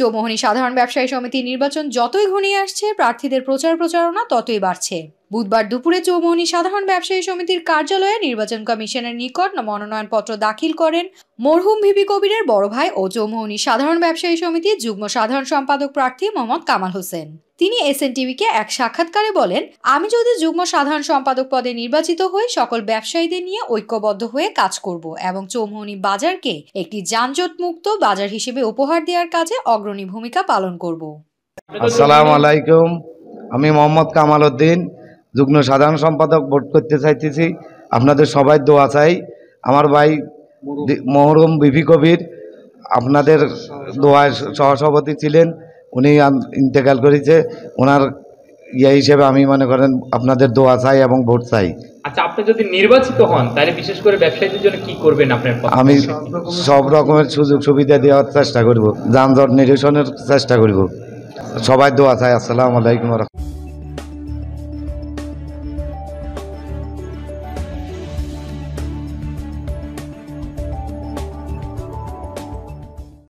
চৌমোহনী সাধারণ ব্যবসায়ী সমিতির নির্বাচন যতই ঘনিয়ে আসছে প্রার্থীদের প্রচার প্রচারণা ততই বাড়ছে বুধবার দুপুরে চৌমোহনী সাধারণ ব্যবসায়ী সমিতির কার্যালয়ে নির্বাচন কমিশনের নিকট মনোনয়নপত্র দাখিল করেন মরহুম ভিপি কবিরের বড় ভাই ও চৌমোহনী সাধারণ ব্যবসায়ী সমিতির যুগ্ম সাধারণ সম্পাদক প্রার্থী মোহাম্মদ কামাল হোসেন তিনি এসএনটিভিকে এক সাক্ষাৎকারে বলেন আমি যদি যুগ্ম সাধারণ সম্পাদক পদে নির্বাচিত হই সকল ব্যবসায়ীদের নিয়ে ঐক্যবদ্ধ হয়ে কাজ করব এবং চৌমুহনি বাজারকে একটি যানজটমুক্ত বাজার হিসেবে উপহার দেওয়ার কাজে অগ্রণী ভূমিকা পালন করব আসসালাম আলাইকুম আমি মোহাম্মদ কামাল উদ্দিন যুগ্ম সাধারণ সম্পাদক ভোট করতে চাইতেছি আপনাদের সবাই দোয়া চাই আমার ভাই মহরম বিভি কবির আপনাদের দোয়ায় সহসভাপতি ছিলেন উনি ইন্তেকাল করেছে ওনার ইয়ে হিসেবে আমি মনে করেন আপনাদের দোয়া চাই এবং ভোট চাই আচ্ছা আপনি যদি নির্বাচিত হন তাহলে বিশেষ করে ব্যবসায়ীদের জন্য কি করবেন আপনার আমি সব রকমের সুযোগ সুবিধা দেওয়ার চেষ্টা করব যানজট নিরসনের চেষ্টা করব সবাই দোয়া চাই আসসালামু আলাইকুম রহমতুল্লাহ